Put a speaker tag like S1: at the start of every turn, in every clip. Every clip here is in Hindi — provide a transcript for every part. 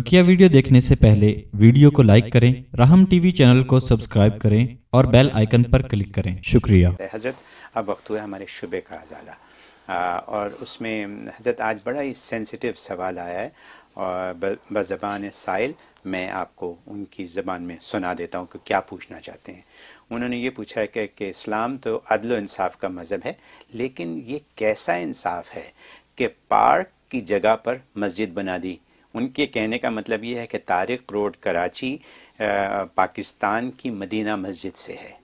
S1: बकिया वीडियो देखने से पहले वीडियो को लाइक करें राहम टीवी चैनल को सब्सक्राइब करें और बेल आइकन पर क्लिक करें शुक्रिया हज़रत अब वक्त हुआ हमारे शुबे का अजाला और उसमें हज़रत आज बड़ा ही सेंसिटिव सवाल आया है और बज़बान साइल मैं आपको उनकी ज़बान में सुना देता हूँ कि क्या पूछना चाहते हैं उन्होंने ये पूछा है कि इस्लाम तो अदल इंसाफ का मज़हब है लेकिन ये कैसा इंसाफ है कि पार्क की जगह पर मस्जिद बना दी उनके कहने का मतलब ये है कि तारिक रोड कराची पाकिस्तान की मदीना मस्जिद से है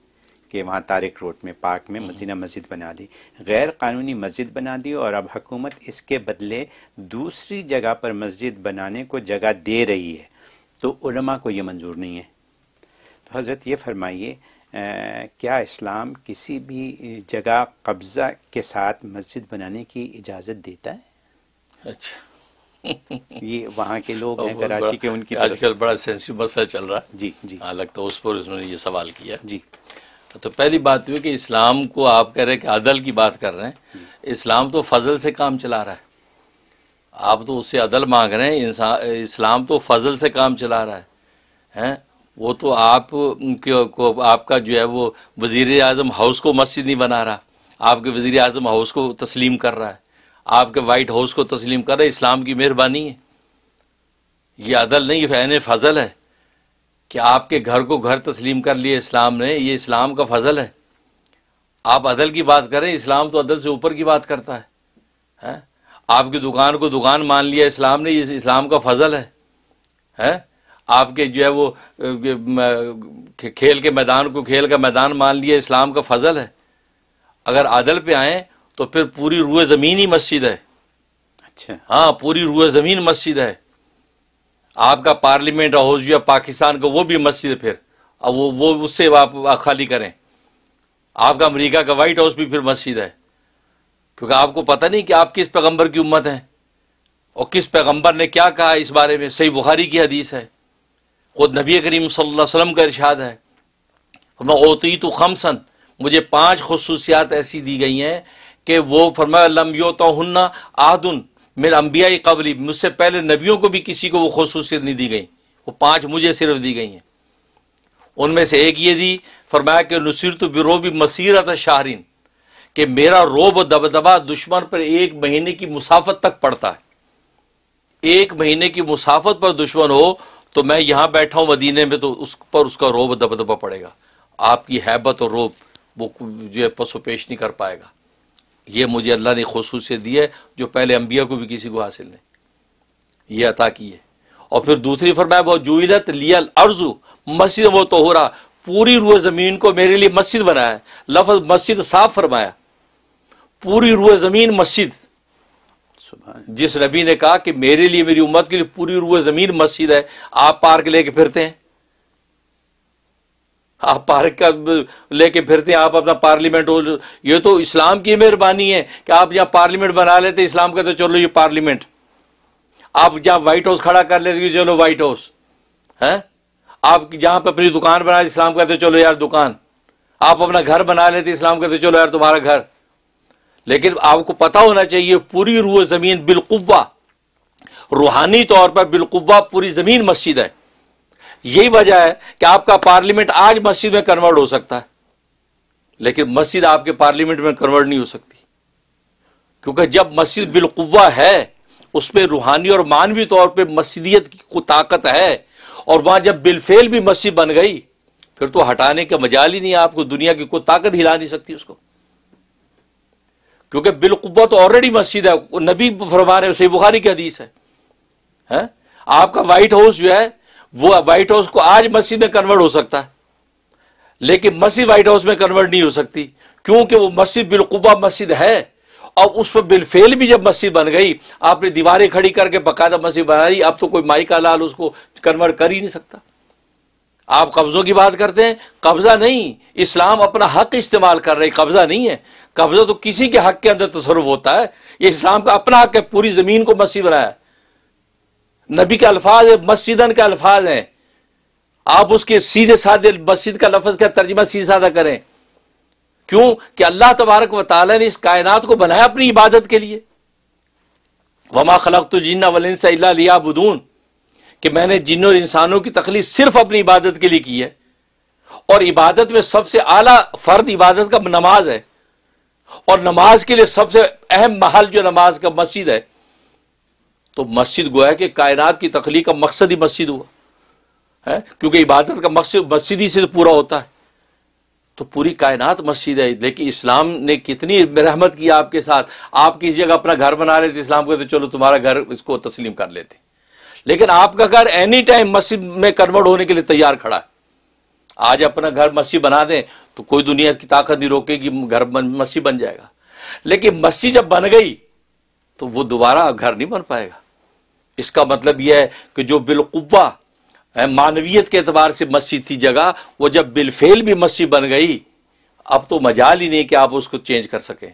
S1: कि वहाँ तारिक रोड में पार्क में हम्म। मदीना मस्जिद बना दी गैर कानूनी मस्जिद बना दी और अब हकूमत इसके बदले दूसरी जगह पर मस्जिद बनाने को जगह दे रही है तो उलमा को ये मंजूर नहीं है तो हज़रत ये फरमाइए क्या इस्लाम किसी भी जगह कब्ज़ा के साथ मस्जिद बनाने की इजाज़त देता है अच्छा ये वहाँ के लोग हैं कराची के उनकी आजकल बड़ा सेंसिटिव मसला चल रहा है जी जी हाँ लगता है उस पर उसने ये सवाल किया जी तो पहली बात हुई तो कि इस्लाम को आप कह रहे हैं कि अदल की बात कर रहे हैं इस्लाम तो फजल से काम चला रहा है आप तो उससे अदल मांग रहे हैं इंसान इस्लाम तो फजल से काम चला रहा है हैं वो तो आप को आपका जो है वो वजीर अजम हाउस को मस्जिद नहीं बना रहा आपके वज़ी अजम हाउस को तस्लीम कर रहा है आपके वाइट हाउस को तस्लीम कर रहे इस्लाम की मेहरबानी है ये अदल नहीं ये फैन फजल है कि आपके घर को घर तस्लीम कर लिए इस्लाम ने ये इस्लाम का फजल है आप अदल की बात करें इस्लाम तो अदल से ऊपर की बात करता है, है? आपकी दुकान को दुकान मान लिया इस्लाम ने ये इस्लाम का फजल है, है? आपके जो है वो खेल के मैदान को खेल का मैदान मान लिया इस्लाम का फजल है अगर अदल पे आए तो फिर पूरी रूए ज़मीन ही मस्जिद है अच्छा हाँ पूरी रूए ज़मीन मस्जिद है आपका पार्लियामेंट हाउस या पाकिस्तान का वो भी मस्जिद है फिर अब वो वो उससे आप खाली करें आपका अमेरिका का वाइट हाउस भी फिर मस्जिद है क्योंकि आपको पता नहीं कि आप किस पैगंबर की उम्मत है और किस पैगंबर ने क्या कहा इस बारे में सही बुखारी की हदीस है खुद नबी करीम वसल्लम का इरशाद है ओती तो खमसन मुझे पांच खसूसियात ऐसी दी गई हैं कि वो फरमाया लम्बियो तो हन्ना आदन मेरे अम्बिया कबली मुझसे पहले नबियों को भी किसी को वो खसूसियत नहीं दी गई वो पाँच मुझे सिर्फ दी गई हैं उनमें से एक ये दी फरमाया कि नसीरत मसीरा मसीरत शाहरीन कि मेरा रोब दबदबा दुश्मन पर एक महीने की मुसाफत तक पड़ता है एक महीने की मुसाफत पर दुश्मन हो तो मैं यहाँ बैठा हूँ मदीने में तो उस पर उसका रोब दबदबा पड़ेगा आपकी हैबत और रोब वो जो है पशु नहीं कर पाएगा ये मुझे अल्लाह ने खसूस दी है जो पहले अम्बिया को भी किसी को हासिल नहीं ये अता की है और फिर दूसरी फरमाया वह जूलत लियल अर्जू मस्जिद वो तोहरा पूरी रूह ज़मीन को मेरे लिए मस्जिद बनाया है लफ्ज़ मस्जिद साफ फरमाया पूरी रूह ज़मीन मस्जिद जिस नबी ने कहा कि मेरे लिए मेरी उम्मत के लिए पूरी रूह ज़मीन मस्जिद है आप पार्क लेके फिरते हैं आप पार्क का लेके फिरते हैं आप अपना पार्लियामेंट हो ये तो इस्लाम की मेहरबानी है कि आप जहाँ पार्लियामेंट बना लेते इस्लाम का तो चलो ये पार्लियामेंट आप जहाँ वाइट हाउस खड़ा कर लेते चलो वाइट हाउस है आप जहाँ पर अपनी दुकान बना इस्लाम कहते तो चलो यार दुकान आप अपना घर बना लेते इस्लाम कहते तो चलो यार तुम्हारा घर लेकिन आपको पता होना चाहिए पूरी रूह ज़मीन बिलकुवा रूहानी तौर पर बिलकुवा पूरी ज़मीन मस्जिद है यही वजह है कि आपका पार्लियामेंट आज मस्जिद में कन्वर्ट हो सकता है लेकिन मस्जिद आपके पार्लियामेंट में कन्वर्ट नहीं हो सकती क्योंकि जब मस्जिद बिलकुवा है उसमें रूहानी और मानवी तौर पर मस्जिदियत की ताकत है और वहां जब बिलफेल भी मस्जिद बन गई फिर तो हटाने का मजाल ही नहीं है आपको दुनिया की कोई ताकत हिला नहीं सकती उसको क्योंकि बिलकुबा तो ऑलरेडी मस्जिद है नबी फरमा रहे सही बुखारी की हदीस है, है? आपका व्हाइट हाउस जो है वो व्हाइट हाउस को आज मसीह में कन्वर्ट हो सकता है लेकिन मसीह व्हाइट हाउस में कन्वर्ट नहीं हो सकती क्योंकि वो मस्जिद बिलकुबा मस्जिद है और उस पर बिलफेल भी जब मस्जिद बन गई आपने दीवारें खड़ी करके बकायदा मस्जिद बना ली अब तो कोई माई का लाल उसको कन्वर्ट कर ही नहीं सकता आप कब्ज़ों की बात करते हैं कब्ज़ा नहीं इस्लाम अपना हक इस्तेमाल कर रही कब्ज़ा नहीं है कब्ज़ा तो किसी के हक के अंदर तसरफ होता है ये इस्लाम का अपना हक है पूरी ज़मीन को मसीह बनाया नबी के अल्फाज मस्जिदन के अल्फाज हैं आप उसके सीधे साधे मस्जिद का लफज का तर्जमा सीधे साधा करें क्यों कि अल्लाह तबारक वाली ने इस कायनात को बनाया अपनी इबादत के लिए वमा खलक तो जिन्ना कि मैंने जिन और इंसानों की तखलीफ सिर्फ अपनी इबादत के लिए की है और इबादत में सबसे आला फ़र्द इबादत का नमाज है और नमाज के लिए सबसे अहम महल जो नमाज का मस्जिद है तो मस्जिद गोया कि कायनात की तखलीक का मकसद ही मस्जिद हुआ है क्योंकि इबादत का मकसद मस्जिद ही से पूरा होता है तो पूरी कायनात मस्जिद है लेकिन इस्लाम ने कितनी रहमत की आपके साथ आप किसी जगह अपना घर बना रहे थे इस्लाम को तो चलो तुम्हारा घर इसको तस्लीम कर लेते लेकिन आपका घर एनी टाइम मस्जिद में कन्वर्ट होने के लिए तैयार खड़ा है आज अपना घर मस्जिद बना दें तो कोई दुनिया की ताकत नहीं रोकेगी घर मस्जिद बन जाएगा लेकिन मस्जिद जब बन गई तो वो दोबारा घर नहीं बन पाएगा इसका मतलब यह है कि जो बिलकुबा मानवीयत के अतबार से मस्जिद थी जगह वो जब बिलफेल भी मस्जिद बन गई अब तो मजाल ही नहीं कि आप उसको चेंज कर सकें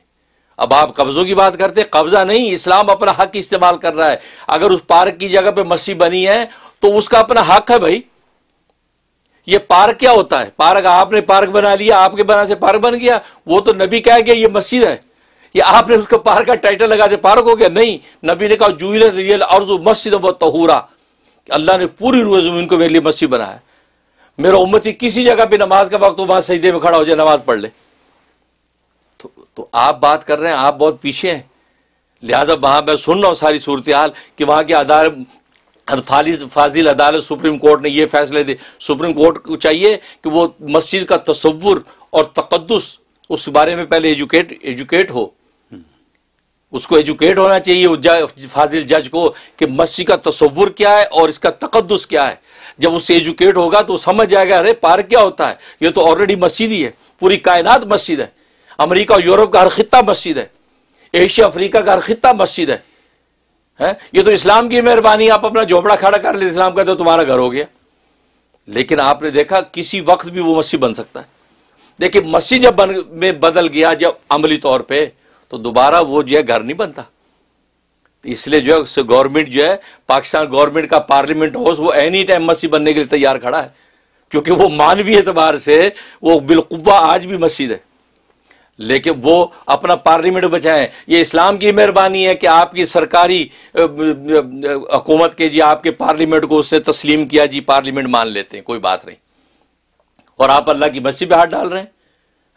S1: अब आप कब्ज़ों की बात करते कब्ज़ा नहीं इस्लाम अपना हक इस्तेमाल कर रहा है अगर उस पार्क की जगह पे मस्जिद बनी है तो उसका अपना हक है भाई ये पार्क क्या होता है पार्क आपने पार्क बना लिया आपके बना से पार्क बन गया वो तो नबी कह गया ये मस्जिद है या आपने उसको पार का टाइटल लगा दिया पार्क हो गया नहीं नबी ने कहा जूल रियल जो मस्जिद व तहूरा अल्लाह ने पूरी जमीन को मेरे लिए मस्जिद बनाया मेरा उम्मती किसी जगह भी नमाज का वक्त वहां सईदे में खड़ा हो जाए नमाज पढ़ ले तो, तो आप बात कर रहे हैं आप बहुत पीछे हैं लिहाजा वहां मैं सुन रहा हूँ सारी सूरत हाल कि वहां के अदालत फाजिल फाजिल अदालत सुप्रीम कोर्ट ने यह फैसले दे सुप्रीम कोर्ट को चाहिए कि वो मस्जिद का तस्वुर और तकदस उस बारे में पहले एजुकेट एजुकेट हो उसको एजुकेट होना चाहिए उस फाजिल जज को कि मस्जिद का तस्वुर क्या है और इसका तकदस क्या है जब उससे एजुकेट होगा तो समझ जाएगा अरे पार क्या होता है ये तो ऑलरेडी मस्जिद ही है पूरी कायनात मस्जिद है अमरीका और यूरोप का हर खत्ता मस्जिद है एशिया अफ्रीका का हर खत्ता मस्जिद है है ये तो इस्लाम की मेहरबानी आप अपना झोपड़ा खड़ा कर ले इस्लाम का तो तुम्हारा घर हो गया लेकिन आपने देखा किसी वक्त भी वो मस्जिद बन सकता है देखिए मस्जिद जब बन में बदल गया जब अमली तौर पर तो दोबारा वो जो है घर नहीं बनता इसलिए जो है गवर्नमेंट जो है पाकिस्तान गवर्नमेंट का पार्लियामेंट हाउस वो एनी टाइम मस्जिद बनने के लिए तैयार खड़ा है क्योंकि वो मानवीय एतबार से वो बिलकुबा आज भी मस्जिद है लेकिन वो अपना पार्लियामेंट बचाएं ये इस्लाम की मेहरबानी है कि आपकी सरकारी हकूमत के जी आपके पार्लियामेंट को उससे तस्लीम किया जी पार्लियामेंट मान लेते हैं कोई बात नहीं और आप अल्लाह की मस्जिद पर हाथ डाल रहे हैं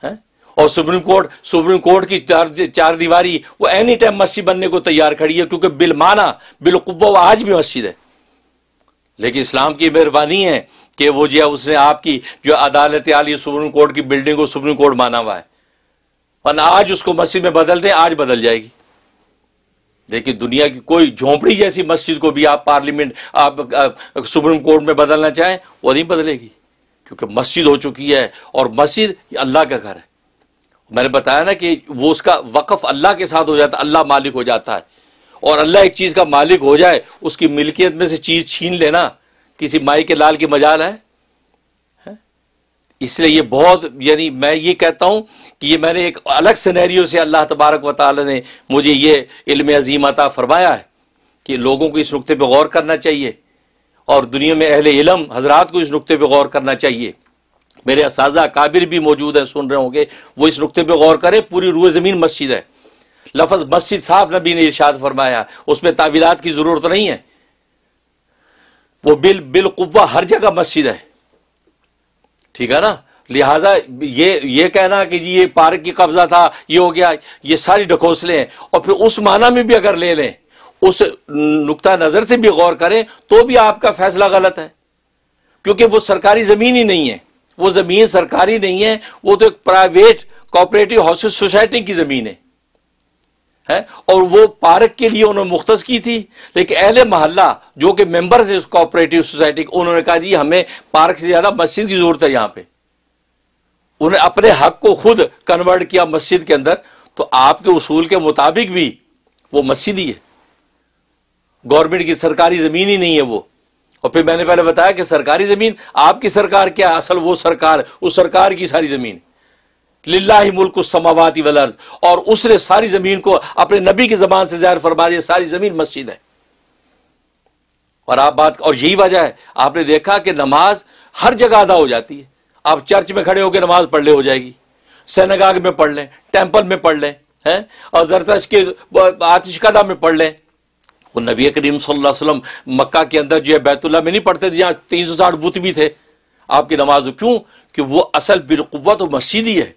S1: है? और सुप्रीम कोर्ट सुप्रीम कोर्ट की चार चार दीवारी वो एनी टाइम मस्जिद बनने को तैयार खड़ी है क्योंकि बिलमाना बिलकुब्बा आज भी मस्जिद है लेकिन इस्लाम की मेहरबानी है कि वो जो है उसने आपकी जो अदालत आली सुप्रीम कोर्ट की बिल्डिंग को सुप्रीम कोर्ट माना हुआ है और आज उसको मस्जिद में बदल दें आज बदल जाएगी देखिए दुनिया की कोई झोंपड़ी जैसी मस्जिद को भी आप पार्लियामेंट आप, आप सुप्रीम कोर्ट में बदलना चाहें वो नहीं बदलेगी क्योंकि मस्जिद हो चुकी है और मस्जिद अल्लाह का घर है मैंने बताया ना कि वो उसका वक्फ अल्लाह के साथ हो जाता है अल्लाह मालिक हो जाता है और अल्लाह एक चीज़ का मालिक हो जाए उसकी मिल्कियत में से चीज़ छीन लेना किसी माई के लाल की मजाल है, है? इसलिए ये बहुत यानी मैं ये कहता हूँ कि ये मैंने एक अलग सिनेरियो से अल्लाह तबारक व ने मुझे ये इल्म अजीम अता फरमाया है कि लोगों को इस नुकते पर गौर करना चाहिए और दुनिया में अहल इलम हजरात को इस नुकते पर गौर करना चाहिए मेरे इस काबिर भी मौजूद हैं सुन रहे होंगे वो इस नुकते पर गौर करें पूरी रूए ज़मीन मस्जिद है लफज मस्जिद साफ नबी ने इर्शाद फरमाया उसमें तावीलात की ज़रूरत नहीं है वो बिल बिलकुवा हर जगह मस्जिद है ठीक है ना लिहाजा ये ये कहना कि जी ये पार्क की कब्जा था ये हो गया ये सारी ढकोसले हैं और फिर उस माना में भी अगर ले लें उस नुकता नज़र से भी गौर करें तो भी आपका फैसला गलत है क्योंकि वो सरकारी ज़मीन ही नहीं है वो ज़मीन सरकारी नहीं है वो तो एक प्राइवेट कॉपरेटिव हाउसिंग सोसाइटी की ज़मीन है है और वो पार्क के लिए उन्होंने मुख्त की थी लेकिन अहले महल्ला जो कि मेंबर्स हैं उस कोऑपरेटिव सोसाइटी के उन्होंने कहा जी हमें पार्क से ज़्यादा मस्जिद की ज़रूरत है यहां पे उन्हें अपने हक को खुद कन्वर्ट किया मस्जिद के अंदर तो आपके उसूल के मुताबिक भी वो मस्जिद ही है गवर्नमेंट की सरकारी ज़मीन ही नहीं है वो और फिर मैंने पहले बताया कि सरकारी ज़मीन आपकी सरकार क्या असल वो सरकार उस सरकार की सारी ज़मीन लिल्ला ही मुल्क समावाती वलर्ज और उसने सारी ज़मीन को अपने नबी की ज़बान से जहर फरमा दिया सारी ज़मीन मस्जिद है और आप बात और यही वजह है आपने देखा कि नमाज हर जगह अदा हो जाती है आप चर्च में खड़े होकर नमाज पढ़ ले हो जाएगी सैनगाग में पढ़ लें टेम्पल में पढ़ लें हैं और जरतश के आतिशकदा में पढ़ लें और तो नबी करीम वसल्लम मक्का के अंदर जो है बैतुल्ला में नहीं पढ़ते थे यहाँ तीन सौ साठ बुत भी थे आपकी नमाज क्यों कि वो असल बिलकुत मस्जिद ही है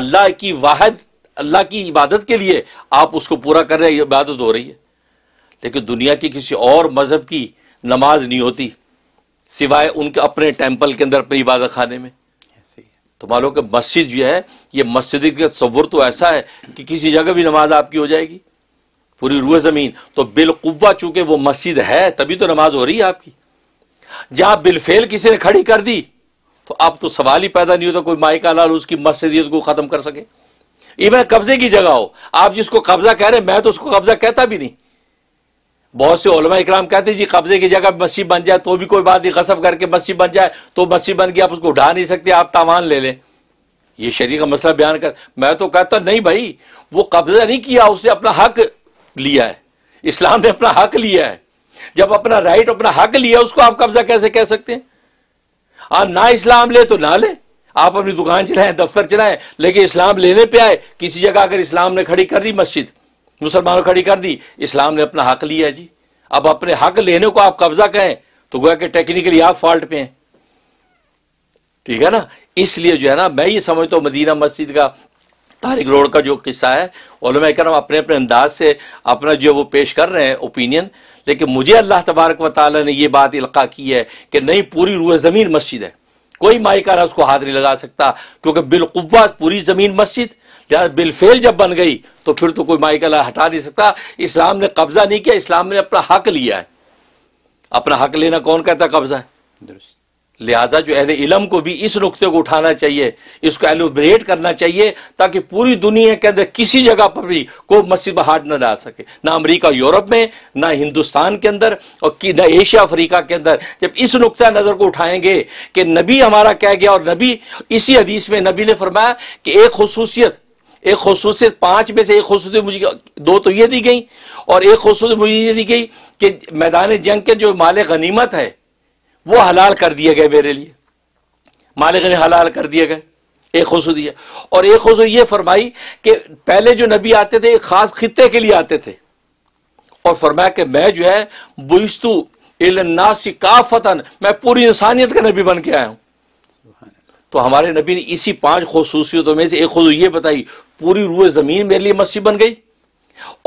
S1: अल्लाह की वाहद अल्लाह की इबादत के लिए आप उसको पूरा कर रहे हैं इबादत हो रही है लेकिन दुनिया की किसी और मज़हब की नमाज नहीं होती सिवाय उनके अपने टेम्पल के अंदर अपने इबादत खाने में तो मानो कि मस्जिद जो है ये मस्जिद का तस्वुर तो ऐसा है कि किसी जगह भी नमाज आपकी हो जाएगी पूरी रूह ज़मीन तो बिलकुवा चूंकि वो मस्जिद है तभी तो नमाज हो रही है आपकी जहां बिलफेल किसी ने खड़ी कर दी तो अब तो सवाल ही पैदा नहीं होता कोई माइका लाल उसकी मस्जिदियत को ख़त्म कर सके इवन कब्जे की जगह हो आप जिसको कब्जा कह रहे हैं मैं तो उसको कब्जा कहता भी नहीं बहुत से ओलमा इकराम कहते हैं जी कब्जे की जगह मस्जिद बन जाए तो भी कोई बात नहीं गसब करके मस्जिद बन जाए तो मस्जिद बन गई आप उसको उठा नहीं सकते आप तावान ले लें ये शरीर का मसला बयान कर मैं तो कहता नहीं भाई वो कब्जा नहीं किया उसने अपना हक लिया है इस्लाम ने अपना हक लिया है जब अपना राइट अपना हक लिया उसको आप कब्जा कैसे कह सकते हैं आप ना इस्लाम ले तो ना ले आप अपनी दुकान चलाएं दफ्तर चलाएं लेकिन इस्लाम लेने पे आए किसी जगह अगर इस्लाम ने खड़ी कर दी मस्जिद मुसलमानों खड़ी कर दी इस्लाम ने अपना हक लिया जी अब अपने हक लेने को आप कब्जा कहें तो गोया कि टेक्निकली आप फॉल्ट पे हैं ठीक है ना इसलिए जो है ना मैं ये समझता हूँ मदीना मस्जिद का तारिक रोड का जो किस्सा है करम अपने अपने अंदाज से अपना जो वो पेश कर रहे हैं ओपिनियन लेकिन मुझे अल्लाह तबारक व ताली ने यह बात इल्का की है कि नहीं पूरी रूह ज़मीन मस्जिद है कोई माइकाना उसको हाथ नहीं लगा सकता क्योंकि बिलकुबा पूरी ज़मीन मस्जिद या बिलफेल जब बन गई तो फिर तो कोई माइकाला हटा नहीं सकता इस्लाम ने कब्ज़ा नहीं किया इस्लाम ने अपना हक लिया है अपना हक लेना कौन कहता कब्ज़ा है दुरुस्त लिहाजा जो अहल इलम को भी इस नुकते को उठाना चाहिए इसको एलोब्रेट करना चाहिए ताकि पूरी दुनिया के अंदर किसी जगह पर भी कोई मस्जिद हाट न डाल सके ना अमेरिका यूरोप में ना हिंदुस्तान के अंदर और ना एशिया अफ्रीका के अंदर जब इस नुकते नज़र को उठाएंगे कि नबी हमारा कह गया और नबी इसी हदीस में नबी ने फरमाया कि एक खसूसियत एक खसूसियत पाँच में से एक खसूसियत मुझे दो तो ये दी गई और एक खसूसियत मुझे ये दी गई कि मैदान जंग के जो माल गनीमत है वो हलाल कर दिए गए मेरे लिए मालिक ने हलाल कर दिए गए एक खुशू दिया और एक खुशू ये फरमाई कि पहले जो नबी आते थे एक ख़ास खत्े के लिए आते थे और फरमाया कि मैं जो है बुस्तु इलनासी मैं पूरी इंसानियत का नबी बन के आया हूं तो हमारे नबी ने इसी पांच खसूसियतों में से एक खुद ये बताई पूरी रूए ज़मीन मेरे लिए मस्जिद बन गई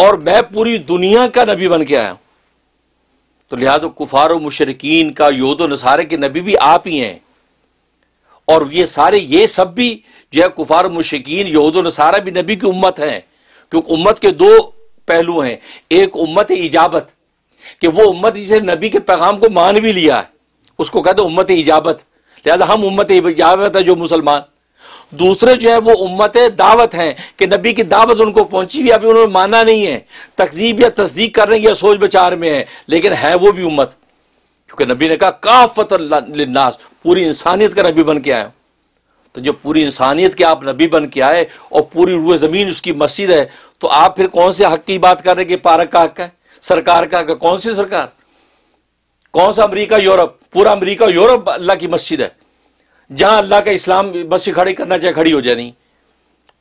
S1: और मैं पूरी दुनिया का नबी बन के आया हूं तो लिहाजा कुफार व मुशरकिन का योद नसारे के नबी भी आप ही हैं और ये सारे ये सब भी जो है कुफार मुशकिन यहूद नसारा भी नबी की उम्मत हैं क्योंकि उम्मत के दो पहलू हैं एक उम्मत इजाबत कि वो उम्मत जिसे नबी के पैगाम को मान भी लिया है उसको कहते हैं उम्मत इजाबत लिहाजा हम उम्मत इजाबत है जो मुसलमान दूसरे जो है वो उम्मत दावत हैं कि नबी की दावत उनको पहुंची हुई अभी उन्होंने माना नहीं है तकजीब या तस्दीक करने की सोच विचार में है लेकिन है वो भी उम्मत क्योंकि नबी ने कहा काफत लिन्नास पूरी इंसानियत का नबी बन के आए तो जब पूरी इंसानियत के आप नबी बन के आए और पूरी रूह ज़मीन उसकी मस्जिद है तो आप फिर कौन से हक की बात कर रहे कि पारक का हक है सरकार का हक है कौन सी सरकार कौन सा अमरीका यूरोप पूरा अमरीका यूरोप अल्लाह की मस्जिद है जहां अल्लाह का इस्लाम बस खड़ी करना चाहे खड़ी हो जानी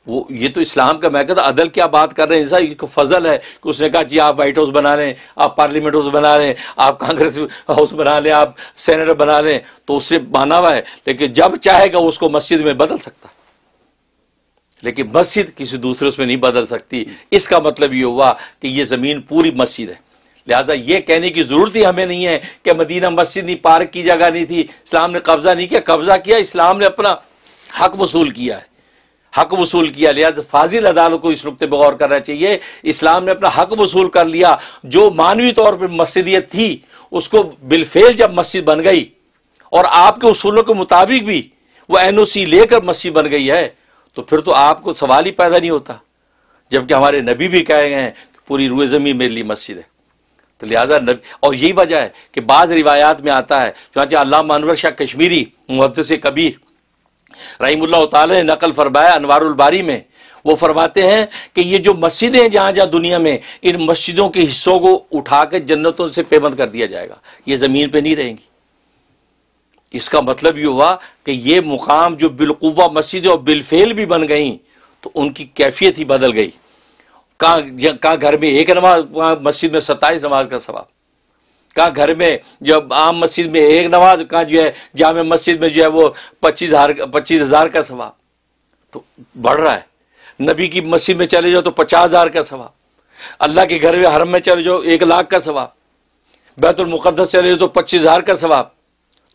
S1: वो ये तो इस्लाम का मैं कहता अदल क्या बात कर रहे हैं इंसान को तो फजल है कि उसने कहा जी आप वाइट हाउस बना लें आप पार्लियामेंट हाउस बना लें आप कांग्रेस हाउस बना लें आप सेनेटर बना लें तो उससे माना हुआ है लेकिन जब चाहेगा उसको मस्जिद में बदल सकता लेकिन मस्जिद किसी दूसरे उसमें नहीं बदल सकती इसका मतलब ये हुआ कि ये ज़मीन पूरी मस्जिद है लिहाजा ये कहने की ज़रूरत ही हमें नहीं है कि मदीना मस्जिद नहीं पार्क की जगह नहीं थी इस्लाम ने कब्ज़ा नहीं किया कब्ज़ा किया इस्लाम ने अपना हक वसूल किया है हक वसूल किया लिहाजा फाजिल अदालत को इस नुकते पर गौर करना चाहिए इस्लाम ने अपना हक वसूल कर लिया जो मानवी तौर पर मस्जिदियत थी उसको बिलफेल जब मस्जिद बन गई और आपके उसूलों के मुताबिक भी वह एन ओ सी लेकर मस्जिद बन गई है तो फिर तो आपको सवाल ही पैदा नहीं होता जबकि हमारे नबी भी कहे गए हैं पूरी रुए जमी मेरे लिए मस्जिद है तो लिहाजा नबी और यही वजह है कि बाज़ रिवायात में आता है चाहे अल्लाह अनवर शाह कश्मीरी मुहदस कबीर रहीमल्ला ने नकल फरमाया अनवारबारी में वो फरमाते हैं कि ये जो मस्जिदें हैं जहाँ जहाँ दुनिया में इन मस्जिदों के हिस्सों को उठा के जन्नतों से पेबंद कर दिया जाएगा ये ज़मीन पर नहीं रहेंगी इसका मतलब ये हुआ कि ये मुकाम जो बिलकुवा मस्जिदें और बिलफेल भी बन गई तो उनकी कैफियत ही बदल गई कहाँ कहाँ घर में एक नमाज वहाँ मस्जिद में सत्ताईस नमाज का सवाब कहाँ घर में जब आम मस्जिद में एक नमाज कहाँ जो है जाम मस्जिद में जो है वो पच्चीस हज़ार पच्चीस हज़ार का सवाब तो बढ़ रहा है नबी की मस्जिद में चले जाओ तो पचास हज़ार का सवाब अल्लाह के घर में हरम में चले जाओ एक लाख का सवाब बैतुलमुक़दस चले जाओ तो पच्चीस हज़ार का सवाब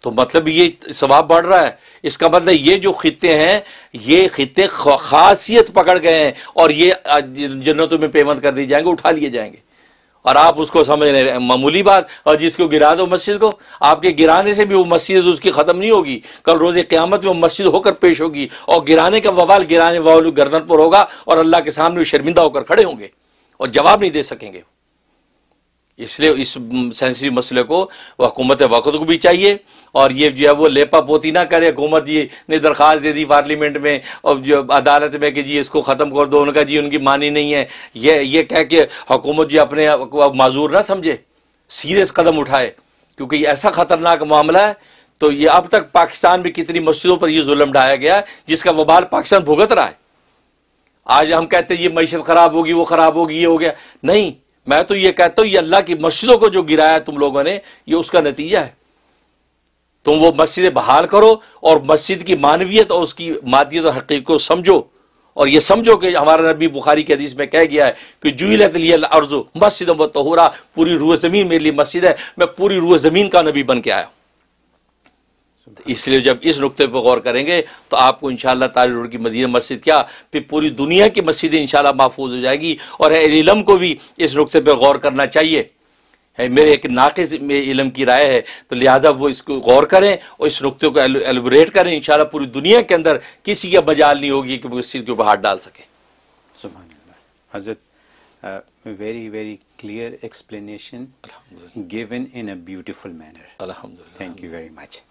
S1: तो मतलब ये स्वाब बढ़ रहा है इसका मतलब ये जो खिते हैं ये खिते खासियत पकड़ गए हैं और ये जन्नतों में पेमंद कर दिए जाएंगे उठा लिए जाएंगे और आप उसको समझ रहे हैं मामूली बात और जिसको गिरा दो मस्जिद को आपके गिराने से भी वो मस्जिद उसकी ख़त्म नहीं होगी कल रोज़ क़्यामत में वो मस्जिद होकर पेश होगी और गिराने का वबाल गिराने वालों गर्दन पर होगा और अल्लाह के सामने शर्मिंदा होकर खड़े होंगे और जवाब नहीं दे सकेंगे इसलिए इस सेंसिटिव मसले को हुकूमत वक्त को भी चाहिए और ये जो है वो लेपा पोती ना करे हुकूमत जी ने दरख्वास्त दे दी पार्लियामेंट में और जो अदालत में कि जी इसको ख़त्म कर दो उनका जी उनकी मानी नहीं है ये ये कह के हुकूमत जी अपने माजूर ना समझे सीरियस कदम उठाए क्योंकि ये ऐसा ख़तरनाक मामला है तो ये अब तक पाकिस्तान में कितनी मस्जिदों पर यह जुल्म ढाया गया जिसका वबाल पाकिस्तान भुगत रहा है आज हम कहते हैं ये मीशत ख़राब होगी वो ख़राब होगी ये हो गया नहीं मैं तो ये कहता हूं ये अल्लाह की मस्जिदों को जो गिराया तुम लोगों ने ये उसका नतीजा है तुम वो मस्जिदें बहाल करो और मस्जिद की मानवीयत और उसकी मादियत और हकीक को समझो और ये समझो कि हमारा नबी बुखारी के हदीस में कह गया है कि जुलत अर्जु मस्जिद व तहरा पूरी रूह ज़मीन मेरे लिए मस्जिद है मैं पूरी रूह ज़मीन का नबी बन के आया हूँ इसलिए जब इस नुकते पर गौर करेंगे तो आपको इनशाला तार रोड की मदीना मस्जिद क्या फिर पूरी दुनिया की मस्जिदें शाला महफूज हो जाएगी और है इलम को भी इस नुकते पर गौर करना चाहिए है मेरे एक नाकिस में इलम की राय है तो लिहाजा वो इसको गौर करें और इस नुकते को एलबोरेट करें इन पूरी दुनिया के अंदर किसी का मजाल नहीं होगी कि वो इस चीज़ के ऊपर हाथ डाल सकें हजरत very very clear explanation given in a beautiful manner. Alhamdulillah. Thank you very much.